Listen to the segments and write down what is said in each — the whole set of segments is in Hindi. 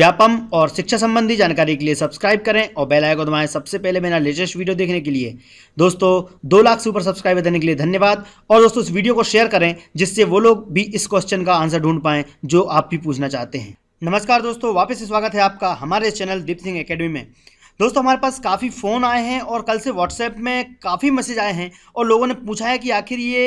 व्यापम और शिक्षा संबंधी जानकारी के लिए सब्सक्राइब करें और बेल आइकन दबाएं सबसे पहले मेरा लेटेस्ट वीडियो देखने के लिए दोस्तों दो लाख से ऊपर सब्सक्राइबर देने के लिए धन्यवाद और दोस्तों इस वीडियो को शेयर करें जिससे वो लोग भी इस क्वेश्चन का आंसर ढूंढ पाएं जो आप भी पूछना चाहते हैं नमस्कार दोस्तों वापस स्वागत है आपका हमारे चैनल दीप सिंह अकेडमी में दोस्तों हमारे पास काफ़ी फ़ोन आए हैं और कल से व्हाट्सएप में काफ़ी मैसेज आए हैं और लोगों ने पूछा है कि आखिर ये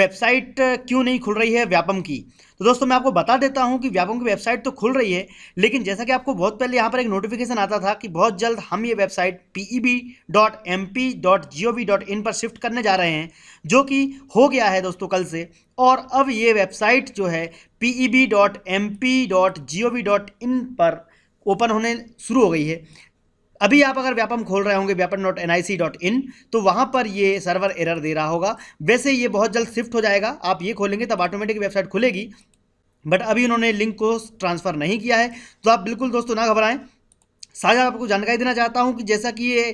वेबसाइट क्यों नहीं खुल रही है व्यापम की तो दोस्तों मैं आपको बता देता हूं कि व्यापम की वेबसाइट तो खुल रही है लेकिन जैसा कि आपको बहुत पहले यहाँ पर एक नोटिफिकेशन आता था कि बहुत जल्द हम ये वेबसाइट peb.mp.gov.in पर शिफ्ट करने जा रहे हैं जो कि हो गया है दोस्तों कल से और अब ये वेबसाइट जो है peb.mp.gov.in पर ओपन होने शुरू हो गई है अभी आप अगर व्यापम खोल रहे होंगे Vyapam dot N I C dot in तो वहां पर ये सर्वर एरर दे रहा होगा वैसे ये बहुत जल्द शिफ्ट हो जाएगा आप ये खोलेंगे तब ऑटोमेटिक वेबसाइट खुलेगी बट अभी उन्होंने लिंक को ट्रांसफ़र नहीं किया है तो आप बिल्कुल दोस्तों ना घबराएं साथ ही आपको जानकारी देना चाहता हूँ कि जैसा कि ये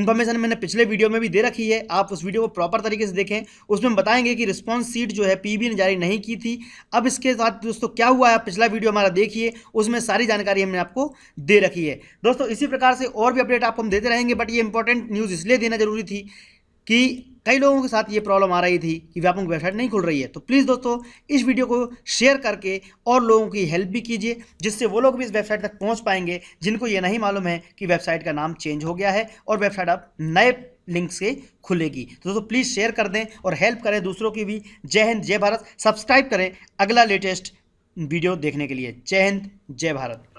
इन्फॉर्मेशन मैंने पिछले वीडियो में भी दे रखी है आप उस वीडियो को प्रॉपर तरीके से देखें उसमें बताएंगे कि रिस्पॉन्स सीट जो है पीबी ने जारी नहीं की थी अब इसके साथ दोस्तों क्या हुआ है पिछला वीडियो हमारा देखिए उसमें सारी जानकारी हमने आपको दे रखी है दोस्तों इसी प्रकार से और भी अपडेट आपको हम देते रहेंगे बट ये इंपॉर्टेंट न्यूज़ इसलिए देना जरूरी थी कि कई लोगों के साथ ये प्रॉब्लम आ रही थी कि व्यापक वेबसाइट नहीं खुल रही है तो प्लीज़ दोस्तों इस वीडियो को शेयर करके और लोगों की हेल्प भी कीजिए जिससे वो लोग भी इस वेबसाइट तक पहुँच पाएंगे जिनको ये नहीं मालूम है कि वेबसाइट का नाम चेंज हो गया है और वेबसाइट अब नए लिंक से खुलेगी तो दोस्तों प्लीज़ शेयर कर दें और हेल्प करें दूसरों की भी जय हिंद जय भारत सब्सक्राइब करें अगला लेटेस्ट वीडियो देखने के लिए जय हिंद जय भारत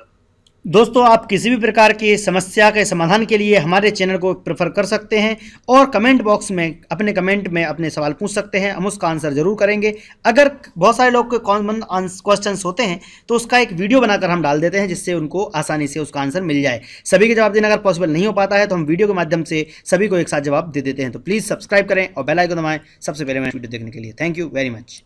दोस्तों आप किसी भी प्रकार की समस्या के समाधान के लिए हमारे चैनल को प्रेफर कर सकते हैं और कमेंट बॉक्स में अपने कमेंट में अपने सवाल पूछ सकते हैं हम उसका आंसर जरूर करेंगे अगर बहुत सारे लोग के कॉमन क्वेश्चन होते हैं तो उसका एक वीडियो बनाकर हम डाल देते हैं जिससे उनको आसानी से उसका आंसर मिल जाए सभी के जवाब देना अगर पॉसिबल नहीं हो पाता है तो हम वीडियो के माध्यम से सभी को एक साथ जवाब दे देते हैं तो प्लीज़ सब्सक्राइब करें और बेलाइकन दबाएँ सबसे पहले मैं वीडियो देखने के लिए थैंक यू वेरी मच